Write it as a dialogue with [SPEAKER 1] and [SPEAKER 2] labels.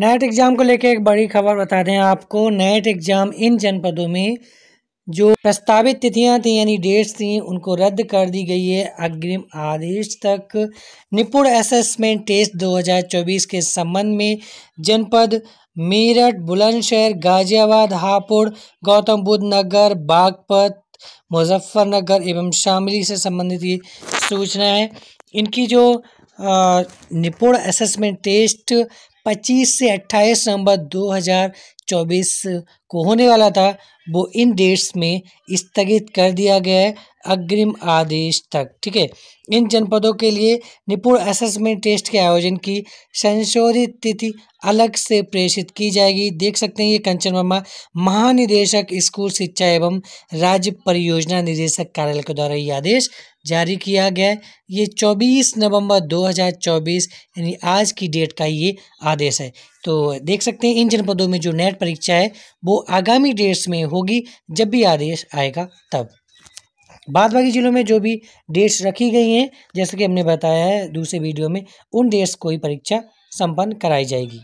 [SPEAKER 1] net exam को लेकर एक बड़ी खबर बता दें आपको नेट एग्ज़ाम इन जनपदों में जो प्रस्तावित तिथियां थीं यानी डेट्स थी उनको रद्द कर दी गई है अग्रिम आदेश तक निपुण असेसमेंट टेस्ट 2024 के संबंध में जनपद मेरठ बुलंदशहर गाजियाबाद हापुड़ गौतम बुद्ध नगर बागपत मुजफ्फरनगर एवं शामली से संबंधित ये सूचनाएँ इनकी जो निपुण असेसमेंट टेस्ट पच्चीस से अट्ठाईस नवंबर दो हज़ार चौबीस को होने वाला था वो इन डेट्स में स्थगित कर दिया गया है अग्रिम आदेश तक ठीक है इन जनपदों के लिए निपुण असेसमेंट टेस्ट के आयोजन की संशोधित तिथि अलग से प्रेषित की जाएगी देख सकते हैं ये कंचन वर्मा महानिदेशक स्कूल शिक्षा एवं राज्य परियोजना निदेशक कार्यालय के द्वारा ये आदेश जारी किया गया ये 24 नवंबर 2024 यानी आज की डेट का ये आदेश है तो देख सकते हैं इन जनपदों में जो नेट परीक्षा है वो आगामी डेट्स में होगी जब भी आदेश आएगा तब बाद बाकी जिलों में जो भी डेट्स रखी गई हैं जैसे कि हमने बताया है दूसरे वीडियो में उन डेट्स को ही परीक्षा संपन्न कराई जाएगी